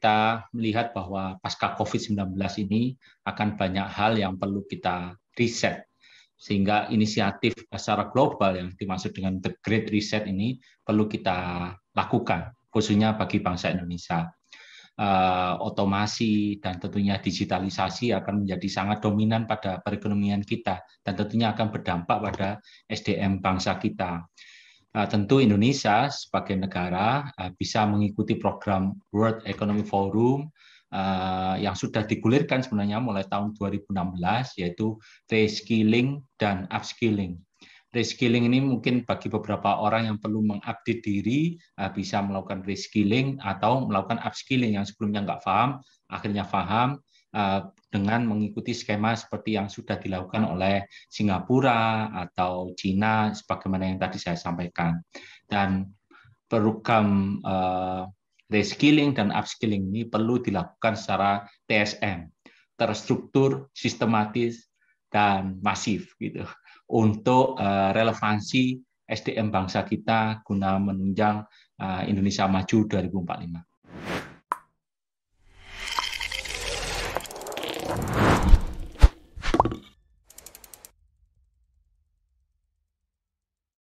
kita melihat bahwa pasca COVID-19 ini akan banyak hal yang perlu kita riset. Sehingga inisiatif secara global yang dimaksud dengan The Great Reset ini perlu kita lakukan, khususnya bagi bangsa Indonesia. Eh, otomasi dan tentunya digitalisasi akan menjadi sangat dominan pada perekonomian kita dan tentunya akan berdampak pada SDM bangsa kita. Eh, tentu Indonesia sebagai negara eh, bisa mengikuti program World Economic Forum eh, yang sudah digulirkan sebenarnya mulai tahun 2016 yaitu reskilling dan upskilling. Reskilling ini mungkin bagi beberapa orang yang perlu mengupdate diri bisa melakukan reskilling atau melakukan upskilling yang sebelumnya nggak paham akhirnya paham Eh, dengan mengikuti skema seperti yang sudah dilakukan oleh Singapura atau Cina sebagaimana yang tadi saya sampaikan. Dan program eh, reskilling dan upskilling ini perlu dilakukan secara TSM, terstruktur, sistematis dan masif gitu untuk eh, relevansi SDM bangsa kita guna menunjang Indonesia Maju 2045.